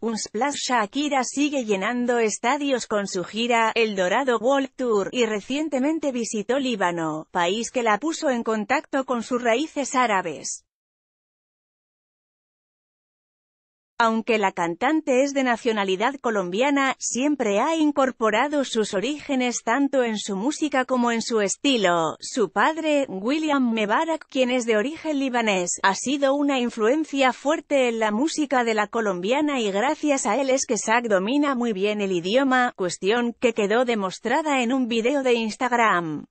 Un Splash Shakira sigue llenando estadios con su gira, El Dorado World Tour, y recientemente visitó Líbano, país que la puso en contacto con sus raíces árabes. Aunque la cantante es de nacionalidad colombiana, siempre ha incorporado sus orígenes tanto en su música como en su estilo. Su padre, William Mebarak, quien es de origen libanés, ha sido una influencia fuerte en la música de la colombiana y gracias a él es que Zach domina muy bien el idioma, cuestión que quedó demostrada en un video de Instagram.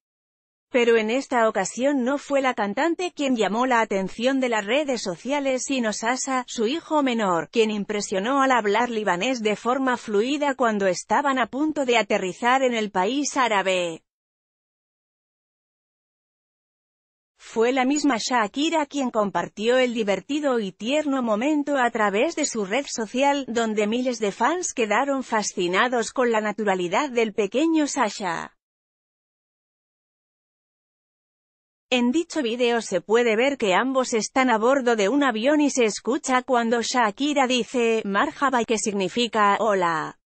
Pero en esta ocasión no fue la cantante quien llamó la atención de las redes sociales sino Sasha, su hijo menor, quien impresionó al hablar libanés de forma fluida cuando estaban a punto de aterrizar en el país árabe. Fue la misma Shakira quien compartió el divertido y tierno momento a través de su red social, donde miles de fans quedaron fascinados con la naturalidad del pequeño Sasha. En dicho video se puede ver que ambos están a bordo de un avión y se escucha cuando Shakira dice Marhaba que significa hola.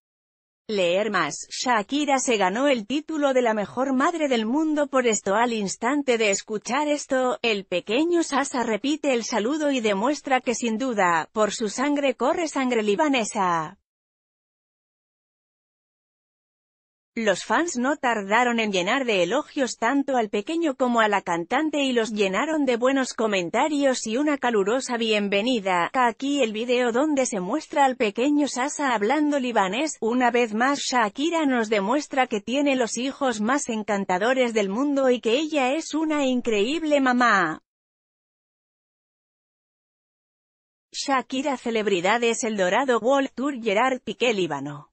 Leer más, Shakira se ganó el título de la mejor madre del mundo por esto al instante de escuchar esto, el pequeño Sasa repite el saludo y demuestra que sin duda, por su sangre corre sangre libanesa. Los fans no tardaron en llenar de elogios tanto al pequeño como a la cantante y los llenaron de buenos comentarios y una calurosa bienvenida. Aquí el video donde se muestra al pequeño Sasa hablando libanés. Una vez más Shakira nos demuestra que tiene los hijos más encantadores del mundo y que ella es una increíble mamá. Shakira Celebridades El Dorado World Tour Gerard Piqué Líbano